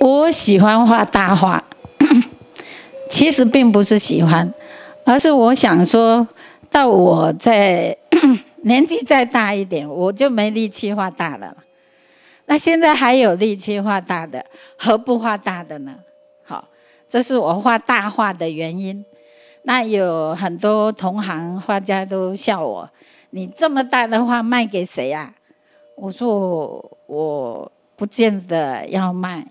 我喜欢画大画，其实并不是喜欢，而是我想说到我在 年纪再大一点，我就没力气画大了。那现在还有力气画大的，何不画大的呢？好，这是我画大画的原因。那有很多同行画家都笑我：“你这么大的画卖给谁呀？”我说：“我不见得要卖。”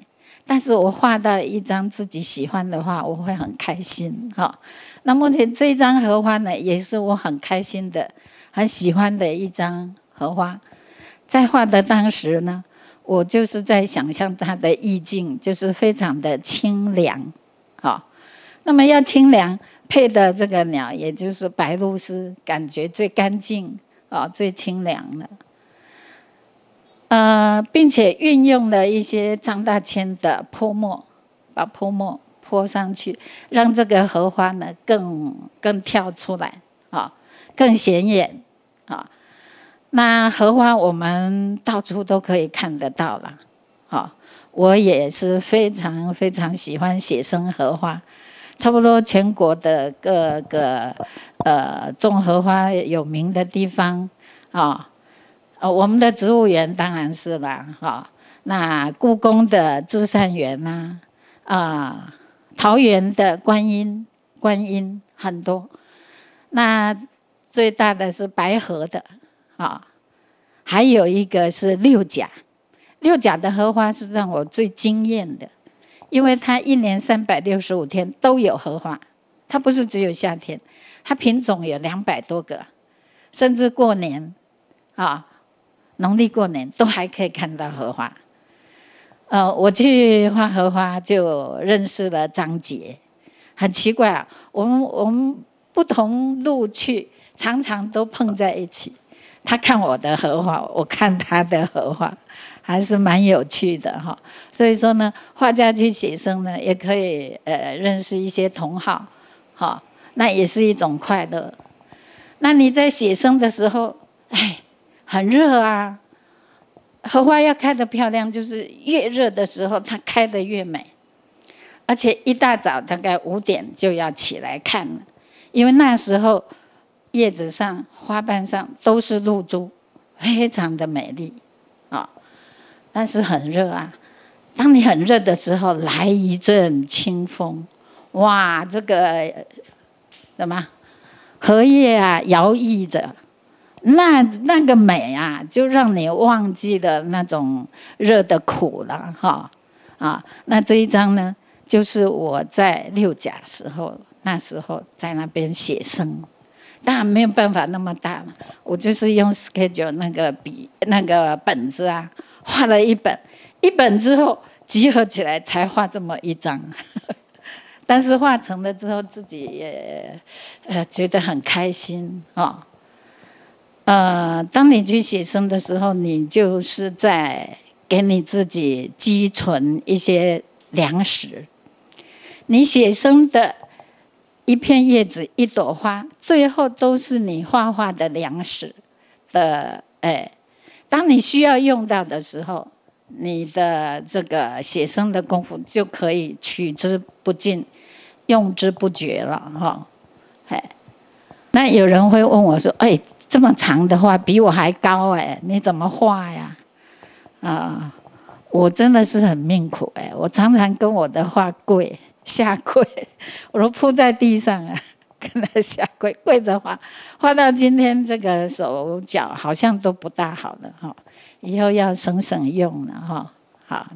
但是我画到一张自己喜欢的画，我会很开心。好，那目前这张荷花呢，也是我很开心的、很喜欢的一张荷花。在画的当时呢，我就是在想象它的意境，就是非常的清凉。好，那么要清凉配的这个鸟，也就是白鹭鸶，感觉最干净啊，最清凉了。呃，并且运用了一些张大千的泼墨，把泼墨泼上去，让这个荷花呢更更跳出来啊，更显眼啊。那荷花我们到处都可以看得到了，啊，我也是非常非常喜欢写生荷花，差不多全国的各个呃种荷花有名的地方啊。呃，我们的植物园当然是啦，哈。那故宫的至善园呐，啊，桃园的观音，观音很多。那最大的是白河的，啊，还有一个是六甲。六甲的荷花是让我最惊艳的，因为它一年三百六十五天都有荷花，它不是只有夏天。它品种有两百多个，甚至过年，啊。农历过年都还可以看到荷花，呃，我去画荷花就认识了张杰，很奇怪，我们我们不同路去，常常都碰在一起。他看我的荷花，我看他的荷花，还是蛮有趣的哈。所以说呢，画家去写生呢，也可以呃认识一些同好，哈，那也是一种快乐。那你在写生的时候。很热啊！荷花要开的漂亮，就是越热的时候它开的越美，而且一大早大概五点就要起来看了，因为那时候叶子上、花瓣上都是露珠，非常的美丽啊。但是很热啊，当你很热的时候，来一阵清风，哇，这个怎么荷叶啊摇曳着。那那个美啊，就让你忘记了那种热的苦了，哈啊！那这一张呢，就是我在六甲时候，那时候在那边写生，当然没有办法那么大了，我就是用 s c h e d u l e 那个笔、那个本子啊，画了一本，一本之后集合起来才画这么一张，但是画成了之后，自己也呃觉得很开心啊。呃，当你去写生的时候，你就是在给你自己积存一些粮食。你写生的一片叶子、一朵花，最后都是你画画的粮食的。哎，当你需要用到的时候，你的这个写生的功夫就可以取之不尽、用之不绝了。哈，哎。有人会问我说：“哎，这么长的话，比我还高哎，你怎么画呀？”啊，我真的是很命苦哎，我常常跟我的画跪下跪，我都铺在地上啊，跟他下跪跪着画，画到今天这个手脚好像都不大好了哈，以后要省省用了哈，好。